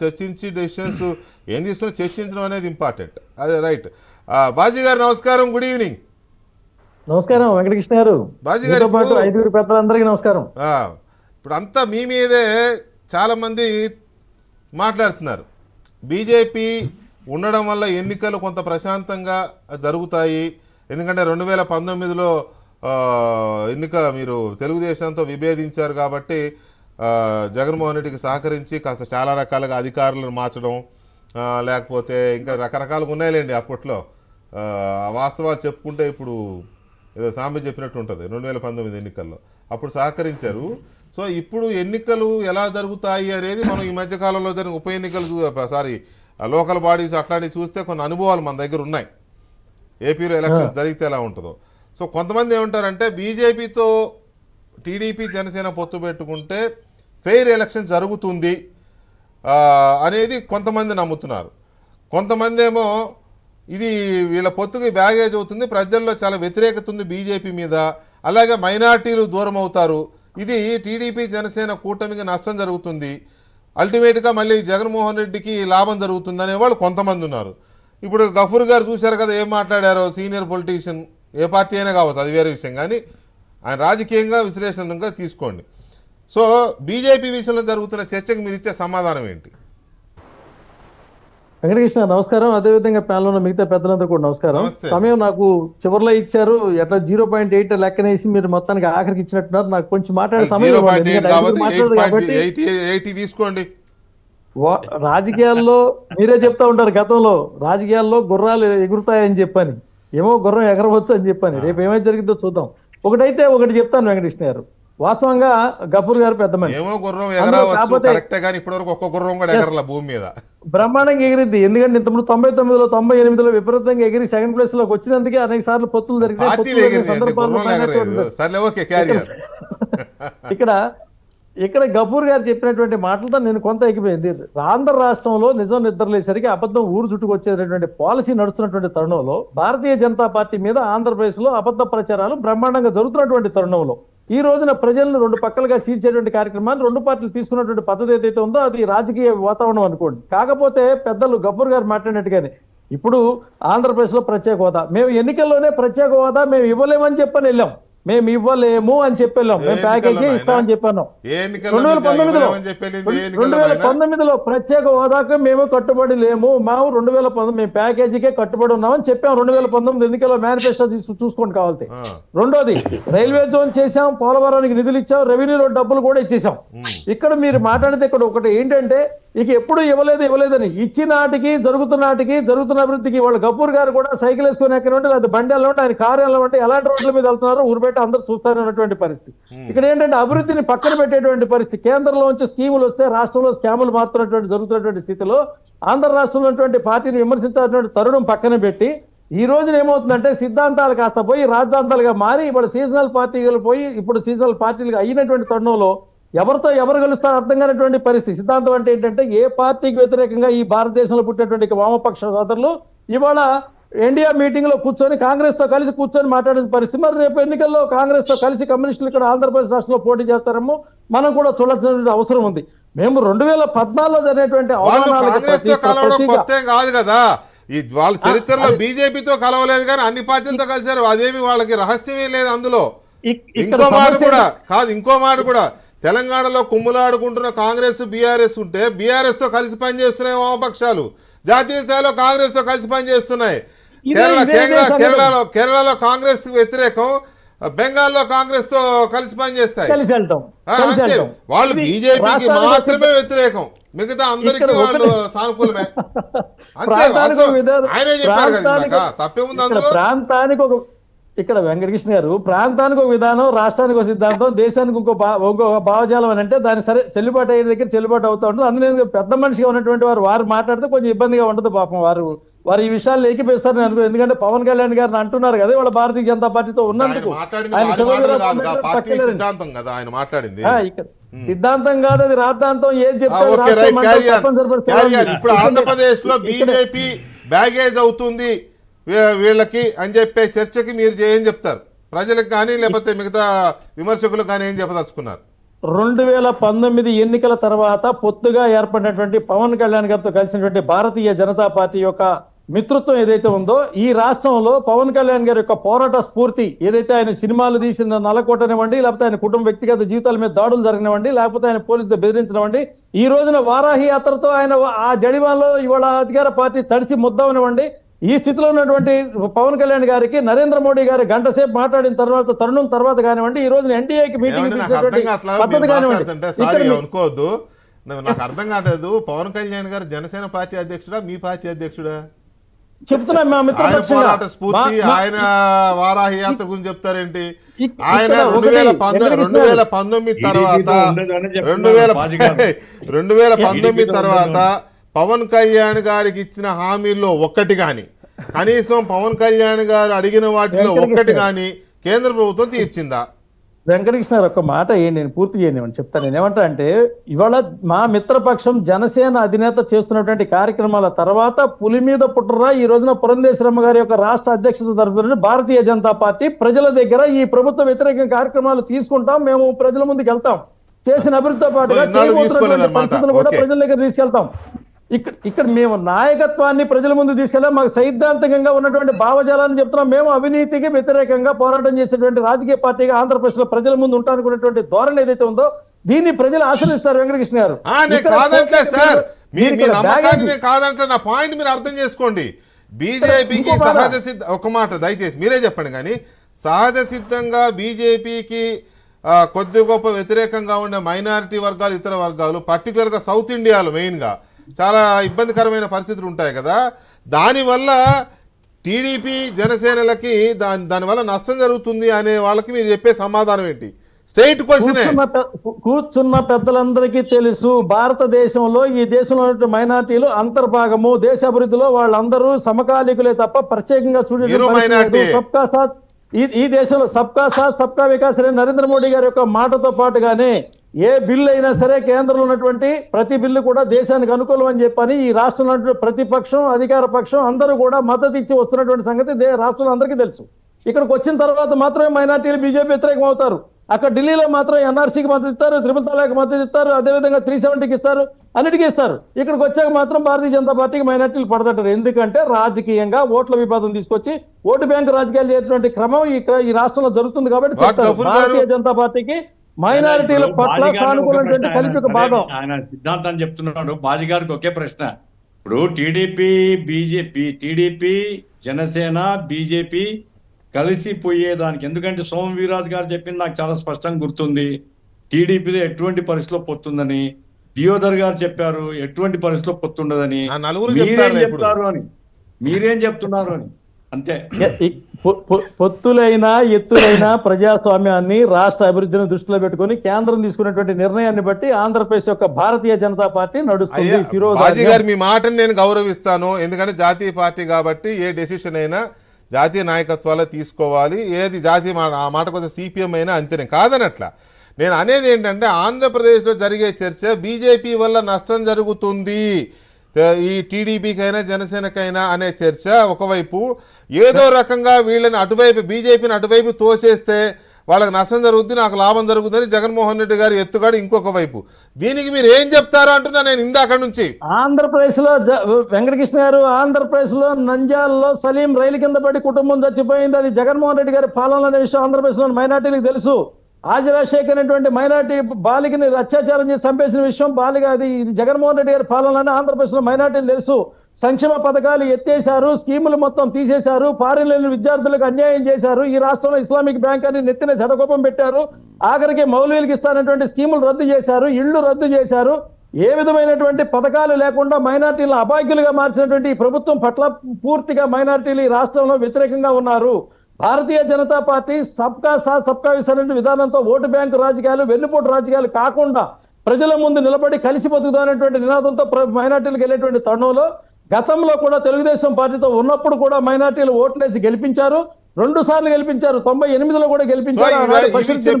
చర్చించి డెసిషన్స్ ఏం తీసుకున్నా చర్చించడం అనేది ఇంపార్టెంట్ అదే రైట్ బాజీ గారు నమస్కారం గుడ్ ఈవినింగ్ నమస్కారం వెంకటకృష్ణ గారు బాజీ గారు ఐదుగురు పెద్దలందరికీ నమస్కారం ఇప్పుడు అంతా మీ మీదే చాలా మంది మాట్లాడుతున్నారు బీజేపీ ఉండడం వల్ల ఎన్నికలు కొంత ప్రశాంతంగా జరుగుతాయి ఎందుకంటే రెండు వేల పంతొమ్మిదిలో ఎన్నిక మీరు తెలుగుదేశంతో విభేదించారు కాబట్టి జగన్మోహన్ రెడ్డికి సహకరించి కాస్త చాలా రకాలుగా అధికారులను మార్చడం లేకపోతే ఇంకా రకరకాలుగా ఉన్నాయిలేండి అప్పట్లో వాస్తవాలు చెప్పుకుంటే ఇప్పుడు ఏదో సామె చెప్పినట్టు ఉంటుంది రెండు వేల పంతొమ్మిది ఎన్నికల్లో అప్పుడు సహకరించారు సో ఇప్పుడు ఎన్నికలు ఎలా జరుగుతాయి అనేది మనం ఈ మధ్యకాలంలో జరిగిన ఉప ఎన్నికలు సారీ లోకల్ బాడీస్ అట్లాంటివి చూస్తే కొన్ని అనుభవాలు మన దగ్గర ఉన్నాయి ఏపీలో ఎలక్షన్ జరిగితే ఎలా ఉంటుందో సో కొంతమంది ఏమంటారంటే బీజేపీతో టీడీపీ జనసేన పొత్తు పెట్టుకుంటే ఫెయిర్ ఎలక్షన్ జరుగుతుంది అనేది కొంతమంది నమ్ముతున్నారు కొంతమంది ఏమో ఇది వీళ్ళ పొత్తుకి బ్యాగేజ్ అవుతుంది ప్రజల్లో చాలా వ్యతిరేకత ఉంది బీజేపీ మీద అలాగే మైనార్టీలు దూరం అవుతారు ఇది టీడీపీ జనసేన కూటమికి నష్టం జరుగుతుంది అల్టిమేట్గా మళ్ళీ జగన్మోహన్ రెడ్డికి లాభం జరుగుతుంది అనేవాళ్ళు కొంతమంది ఉన్నారు ఇప్పుడు గఫూర్ గారు చూశారు కదా ఏం మాట్లాడారో సీనియర్ పొలిటీషియన్ ఏ పార్టీ అయినా కావచ్చు అది వేరే విషయం కానీ ఆయన రాజకీయంగా విశ్లేషణగా తీసుకోండి సో బీజేపీ విషయంలో జరుగుతున్న చర్చకు మీరు ఇచ్చే సమాధానం ఏంటి వెంకటకృష్ణ నమస్కారం అదేవిధంగా ప్యానల్ ఉన్న మిగతా పెద్దలందరూ కూడా నమస్కారం సమయం నాకు చివరిలో ఇచ్చారు ఎట్లా జీరో పాయింట్ ఎయిట్ లెక్కనేసి మీరు మొత్తానికి ఆఖరికి ఇచ్చినట్టున్నారు నాకు కొంచెం మాట్లాడే సమయం తీసుకోండి రాజకీయాల్లో మీరే చెప్తా ఉంటారు గతంలో రాజకీయాల్లో గుర్రాలు ఎగురుతాయని చెప్పని ఏమో గుర్రం ఎగరవచ్చు అని చెప్పని రేపు ఏమైనా జరిగిందో చూద్దాం ఒకటైతే ఒకటి చెప్తాను వెంకటకృష్ణ గారు వాస్తవంగా గఫూర్ గారు పెద్ద మనిషి ఒక్క గుర్రం కూడా భూమి బ్రహ్మాండంగా ఎగిరింది ఎందుకంటే ఇంతకుముందు తొంభై తొమ్మిదిలో తొంభై ఎనిమిదిలో విపరీతంగా ఎగిరి సెకండ్ ప్లేస్ లోకి వచ్చినందుకే అనేక సార్లు పొత్తులు జరిగినాయి ఇక్కడ ఇక్కడ గఫూర్ గారు చెప్పినటువంటి మాటలతో నేను కొంత ఎక్కిపోయింది ఆంధ్ర రాష్ట్రంలో నిజం నిద్రలేసరికి అబద్ధం ఊరు చుట్టుకొచ్చేటటువంటి పాలసీ నడుస్తున్నటువంటి తరుణంలో భారతీయ జనతా పార్టీ మీద ఆంధ్రప్రదేశ్లో అబద్ధ ప్రచారాలు బ్రహ్మాండంగా జరుగుతున్నటువంటి తరుణంలో ఈ రోజున ప్రజలను రెండు పక్కలుగా చీల్చేటువంటి కార్యక్రమాన్ని రెండు పార్టీలు తీసుకున్నటువంటి పద్ధతి ఏదైతే ఉందో అది రాజకీయ వాతావరణం అనుకోండి కాకపోతే పెద్దలు గబ్బూర్ గారు మాట్లాడినట్టుగానే ఇప్పుడు ఆంధ్రప్రదేశ్లో ప్రత్యేక హోదా మేము ఎన్నికల్లోనే ప్రత్యేక హోదా మేము ఇవ్వలేమని చెప్పని వెళ్ళాం మేము ఇవ్వలేము అని చెప్పాం మేము ప్యాకేజ్ ఇస్తామని చెప్పాను రెండు వేల పంతొమ్మిదిలో రెండు వేల పంతొమ్మిదిలో ప్రత్యేక హోదాకు మేము కట్టుబడి లేము మేము రెండు వేల పంతొమ్మిది మేము ప్యాకేజీకే కట్టుబడి ఉన్నామని చెప్పాం రెండు వేల పంతొమ్మిది ఎన్నికల్లో మేనిఫెస్టో చూసుకోండి కావాలి రెండోది రైల్వే జోన్ చేసాం పోలవరానికి నిధులు ఇచ్చాం రెవెన్యూలో డబ్బులు కూడా ఇచ్చేసాం ఇక్కడ మీరు మాట్లాడితే ఇక్కడ ఒకటి ఏంటంటే ఇక ఎప్పుడు ఇవ్వలేదు ఇవ్వలేదని ఇచ్చి నాటికి జరుగుతున్నాటికి జరుగుతున్న అభివృద్ధికి వాళ్ళు గబ్బూర్ గారు కూడా సైకిల్ వేసుకుని ఎక్కడ ఉంటే లేదా బండి వెళ్ళండి ఆయన కారు వెళ్ళమంటే ఎలాంటి రోడ్ల మీద వెళ్తున్నారు ఊరు కాబట్టి అందరూ చూస్తూనే పరిస్థితి ఇక్కడ ఏంటంటే అభివృద్ధిని పక్కన పెట్టేటువంటి పరిస్థితి కేంద్రంలోంచి స్కీములు వస్తే రాష్ట్రంలో స్కాములు మారుతున్నటువంటి జరుగుతున్నటువంటి స్థితిలో ఆంధ్ర రాష్ట్రంలో ఉన్నటువంటి పార్టీని విమర్శించాల్సినటువంటి తరుణం పక్కన పెట్టి ఈ రోజున ఏమవుతుందంటే సిద్ధాంతాలు కాస్త పోయి రాజధాంతాలుగా మారి ఇప్పుడు సీజనల్ పార్టీలు పోయి ఇప్పుడు సీజనల్ పార్టీలు అయినటువంటి తరుణంలో ఎవరితో ఎవరు గెలుస్తారు అర్థం కానిటువంటి పరిస్థితి సిద్ధాంతం అంటే ఏంటంటే ఏ పార్టీకి వ్యతిరేకంగా ఈ భారతదేశంలో పుట్టినటువంటి వామపక్ష సోదరులు ఇవాళ ఎన్డీఏ మీటింగ్ లో కూర్చొని కాంగ్రెస్ తో కలిసి కూర్చొని మాట్లాడిన పరిస్థితి మరి రేపు ఎన్నికల్లో కాంగ్రెస్ తో కలిసి కమ్యూనిస్టులు ఇక్కడ ఆంధ్రప్రదేశ్ రాష్ట్రంలో పోటీ చేస్తారేమో మనం కూడా చూడాల్సిన అవసరం ఉంది మేము రెండు వేల పద్నాలుగులో జరిగినటువంటి అవమానాలు కాదు కదా ఈ వాళ్ళ చరిత్రలో బీజేపీతో కలవలేదు కానీ అన్ని పార్టీలతో కలిశారు అదేమి వాళ్ళకి రహస్యమే లేదు అందులో ఇంకో మాట కూడా కాదు ఇంకో మాట కూడా తెలంగాణలో కుమ్ములాడుకుంటున్న కాంగ్రెస్ బీఆర్ఎస్ ఉంటే బీఆర్ఎస్ తో కలిసి పనిచేస్తున్నాయి వామపక్షాలు జాతీయ స్థాయిలో కాంగ్రెస్ తో కలిసి పనిచేస్తున్నాయి కేరళ కేరళలో కేరళలో కాంగ్రెస్ వ్యతిరేకం బెంగాల్లో కాంగ్రెస్ తో కలిసి పనిచేస్తాయి కలిసి వెళ్తాం వాళ్ళు బీజేపీకి మాత్రమే వ్యతిరేకం మిగతా అందరికి వాళ్ళు సానుకూలమే అంతే ఆయన చెప్పారు కదా తప్పే ఉంది అందులో ప్రాంతానికి ఒక ఇక్కడ వెంకటకృష్ణ గారు ప్రాంతానికి ఒక విధానం రాష్ట్రానికి ఒక సిద్ధాంతం దేశానికి ఇంకో ఇంకో భావజాలం అని అంటే దాని సరే చెల్లుబాటు అయ్యే దగ్గర చెల్లుబాటు అవుతూ ఉంటుంది అందులో పెద్ద మనిషిగా ఉన్నటువంటి వారు వారు మాట్లాడితే కొంచెం ఇబ్బందిగా ఉంటుంది పాపం వారు వారు ఈ విషయాలు లేకపోయిస్తారని అనుకో ఎందుకంటే పవన్ కళ్యాణ్ గారిని అంటున్నారు కదా వాళ్ళ భారతీయ జనతా పార్టీతో ఉన్నందుకు సిద్ధాంతం కాదు అది రాద్ధాంతం ఏం చెప్తారు ఆంధ్రప్రదేశ్ లో బీజేపీ బ్యాగేజ్ అవుతుంది వీళ్ళకి అని చెప్పే చర్చకి మీరు ఏం చెప్తారు ప్రజలకు కానీ లేకపోతే మిగతా విమర్శకులకు కానీ ఏం చెప్పదలుచుకున్నారు రెండు వేల పంతొమ్మిది ఎన్నికల తర్వాత పొత్తుగా ఏర్పడినటువంటి పవన్ కళ్యాణ్ గారితో కలిసినటువంటి భారతీయ జనతా పార్టీ యొక్క మిత్రత్వం ఏదైతే ఉందో ఈ రాష్ట్రంలో పవన్ కళ్యాణ్ గారి యొక్క పోరాట స్ఫూర్తి ఏదైతే ఆయన సినిమాలు తీసిన నలకొట్టనివ్వండి లేకపోతే ఆయన కుటుంబ వ్యక్తిగత జీవితాల మీద దాడులు జరగనివ్వండి లేకపోతే ఆయన పోలీసులు బెదిరించనివ్వండి ఈ రోజున వారాహి యాత్రతో ఆయన ఆ జడివాలో ఇవాళ అధికార పార్టీ తడిసి ముద్దామనివ్వండి ఈ స్థితిలో ఉన్నటువంటి పవన్ కళ్యాణ్ గారికి నరేంద్ర మోడీ గారు గంట సేపు మాట్లాడిన తర్వాత తరుణం తర్వాత కానివ్వండి ఈ రోజు ఎన్డీఏకి మీటింగ్ పద్ధతి కానివ్వండి నాకు అర్థం కాలేదు పవన్ కళ్యాణ్ గారు జనసేన పార్టీ అధ్యక్షుడా మీ పార్టీ అధ్యక్షుడా చెప్తున్నా మా పోరాట స్ఫూర్తి ఆయన వారాహి యాత్ర గురించి చెప్తారేంటి ఆయన రెండు వేల పంతొమ్మిది రెండు వేల పంతొమ్మిది తర్వాత రెండు వేల రెండు వేల పంతొమ్మిది తర్వాత పవన్ కళ్యాణ్ గారికి ఇచ్చిన హామీల్లో ఒక్కటి కానీ కనీసం పవన్ కళ్యాణ్ గారు అడిగిన వాటిలో ఒక్కటి కానీ కేంద్ర ప్రభుత్వం తీర్చిందా వెంకటకృష్ణ ఒక మాట నేను పూర్తి అని చెప్తాను నేను ఏమంటా అంటే ఇవాళ మా మిత్రపక్షం జనసేన అధినేత చేస్తున్నటువంటి కార్యక్రమాల తర్వాత పులి మీద పుట్టరా ఈ రోజున పురంధేశ్వరమ్మ గారి యొక్క రాష్ట్ర అధ్యక్షత తరఫున భారతీయ జనతా పార్టీ ప్రజల దగ్గర ఈ ప్రభుత్వ వ్యతిరేక కార్యక్రమాలు తీసుకుంటాం మేము ప్రజల ముందుకు వెళ్తాం చేసిన అభివృద్ధితో పాటుగా ప్రజల దగ్గర తీసుకెళ్తాం ఇక్కడ ఇక్కడ మేము నాయకత్వాన్ని ప్రజల ముందు తీసుకెళ్ళాం మాకు సైద్ధాంతకంగా ఉన్నటువంటి భావజాలాన్ని చెప్తున్నాం మేము అవినీతికి వ్యతిరేకంగా పోరాటం చేసేటువంటి రాజకీయ పార్టీగా ఆంధ్రప్రదేశ్లో ప్రజల ముందు ఉంటానుకునేటువంటి ధోరణి ఏదైతే ఉందో దీన్ని ప్రజలు ఆశ్రయిస్తారు వెంకటకృష్ణ గారు కాదంటే సార్ కాదంటే నా పాయింట్ అర్థం చేసుకోండి బీజేపీకి సహజ సిద్ధ ఒక మాట దయచేసి మీరే చెప్పండి కానీ సహజ సిద్ధంగా బీజేపీకి కొద్ది గొప్ప వ్యతిరేకంగా ఉన్న మైనారిటీ వర్గాలు ఇతర వర్గాలు పర్టికులర్గా సౌత్ ఇండియాలో మెయిన్గా చాలా ఇబ్బందికరమైన పరిస్థితులు ఉంటాయి కదా దానివల్ల టీడీపీ జనసేనలకి దాని దానివల్ల నష్టం జరుగుతుంది అనే వాళ్ళకి మీరు చెప్పే సమాధానం ఏంటి స్టేట్ క్వశ్చన్ కూర్చున్న పెద్దలందరికీ తెలుసు భారతదేశంలో ఈ దేశంలో మైనార్టీలు అంతర్భాగము దేశ అభివృద్ధిలో వాళ్ళందరూ సమకాలీకులే తప్ప ప్రత్యేకంగా చూడండి సబ్కా సాత్ ఈ దేశంలో సబ్కా సాత్ సబ్కా వికాస్ అనే నరేంద్ర మోడీ గారి యొక్క మాటతో పాటుగానే ఏ బిల్లు అయినా సరే కేంద్రంలో ఉన్నటువంటి ప్రతి బిల్లు కూడా దేశానికి అనుకూలం అని చెప్పని ఈ రాష్ట్రంలో ప్రతిపక్షం అధికార పక్షం అందరూ కూడా మద్దతు ఇచ్చి వస్తున్నటువంటి సంగతి రాష్ట్రంలో అందరికీ తెలుసు ఇక్కడికి వచ్చిన తర్వాత మాత్రమే మైనార్టీలు బీజేపీ వ్యతిరేకం అవుతారు అక్కడ ఢిల్లీలో మాత్రం ఎన్ఆర్సీకి మద్దతు ఇస్తారు త్రిపుల్ తలాకి మద్దతు ఇస్తారు అదేవిధంగా త్రీ సెవెంటీకి ఇస్తారు అన్నిటికీ ఇస్తారు ఇక్కడికి వచ్చాక మాత్రం భారతీయ జనతా పార్టీకి మైనార్టీలు పడతారు ఎందుకంటే రాజకీయంగా ఓట్ల విభాదం తీసుకొచ్చి ఓటు బ్యాంకు రాజకీయాలు చేసేటువంటి క్రమం ఇక్కడ ఈ రాష్ట్రంలో జరుగుతుంది కాబట్టి భారతీయ జనతా పార్టీకి మైనారిటీల పట్ల కలిపి ఒక భాగం ఆయన సిద్ధాంతం చెప్తున్నాడు బాజీ గారికి ఒకే ప్రశ్న ఇప్పుడు టీడీపీ బీజేపీ టీడీపీ జనసేన బీజేపీ కలిసిపోయేదానికి ఎందుకంటే సోమ వీరాజు గారు చెప్పింది నాకు చాలా స్పష్టంగా గుర్తుంది టీడీపీలో ఎటువంటి పరిస్థితిలో పొత్తుందని దియోధర్ గారు చెప్పారు ఎటువంటి పరిస్థితిలో పొత్తుండదని మీరేం చెప్తారు అని మీరేం చెప్తున్నారు అని అంతే పొత్తులైనా ఎత్తులైనా ప్రజాస్వామ్యాన్ని రాష్ట్ర అభివృద్ధిని దృష్టిలో పెట్టుకుని కేంద్రం తీసుకున్నటువంటి నిర్ణయాన్ని బట్టి ఆంధ్రప్రదేశ్ యొక్క భారతీయ జనతా పార్టీ నడుస్తుంది గారు మీ మాటను నేను గౌరవిస్తాను ఎందుకంటే జాతీయ పార్టీ కాబట్టి ఏ డెసిషన్ అయినా జాతీయ నాయకత్వాలు తీసుకోవాలి ఏది జాతీయ ఆ మాట కోసం సిపిఎం అయినా అంతేనే కాదనట్లా నేను అనేది ఏంటంటే ఆంధ్రప్రదేశ్లో జరిగే చర్చ బీజేపీ వల్ల నష్టం జరుగుతుంది ఈ టీడీపీకైనా జనసేనకైనా అనే చర్చ ఒకవైపు ఏదో రకంగా వీళ్ళని అటువైపు బీజేపీని అటువైపు తోసేస్తే వాళ్ళకి నష్టం జరుగుద్ది నాకు లాభం జరుగుతుందని జగన్మోహన్ రెడ్డి గారు ఎత్తుగాడు ఇంకొక వైపు దీనికి మీరు ఏం చెప్తారు అంటున్నా నేను ఇందాక నుంచి ఆంధ్రప్రదేశ్ లో వెంకటకృష్ణ గారు ఆంధ్రప్రదేశ్ లో నంజాల్లో సలీం రైలు కింద పడి కుటుంబం చచ్చిపోయింది అది జగన్మోహన్ రెడ్డి గారి పాలన అనే విషయం ఆంధ్రప్రదేశ్ లో మైనార్టీలకు తెలుసు ఆజి రాజశేఖర్ అనేటువంటి మైనార్టీ బాలికని అత్యాచారం చేసి చంపేసిన విషయం బాలిక అది ఇది జగన్మోహన్ రెడ్డి గారి పాలనలోనే ఆంధ్రప్రదేశ్లో మైనార్టీలు తెలుసు సంక్షేమ పథకాలు ఎత్తేశారు స్కీములు మొత్తం తీసేశారు ఫారిన్ లేని విద్యార్థులకు అన్యాయం చేశారు ఈ రాష్ట్రంలో ఇస్లామిక్ బ్యాంక్ అని నెత్తిన చెడగోపం పెట్టారు ఆఖరికి మౌలీలకు ఇస్తానటువంటి స్కీములు రద్దు చేశారు ఇళ్లు రద్దు చేశారు ఏ విధమైనటువంటి పథకాలు లేకుండా మైనార్టీలను అభాగ్యులుగా మార్చినటువంటి ఈ ప్రభుత్వం పట్ల పూర్తిగా మైనార్టీలు ఈ రాష్ట్రంలో వ్యతిరేకంగా ఉన్నారు భారతీయ జనతా పార్టీ సబ్కా సాత్ సబ్కా విసరణ విధానంతో ఓటు బ్యాంకు రాజకీయాలు వెన్నుపోటు రాజకీయాలు కాకుండా ప్రజల ముందు నిలబడి కలిసి బతుకుదామనేటువంటి నినాదంతో మైనార్టీలకు వెళ్ళేటువంటి తరుణంలో గతంలో కూడా తెలుగుదేశం పార్టీతో ఉన్నప్పుడు కూడా మైనార్టీలు ఓట్లేసి గెలిపించారు రెండు సార్లు గెలిపించారు తొంభై ఎనిమిదిలో కూడా గెలిపించారు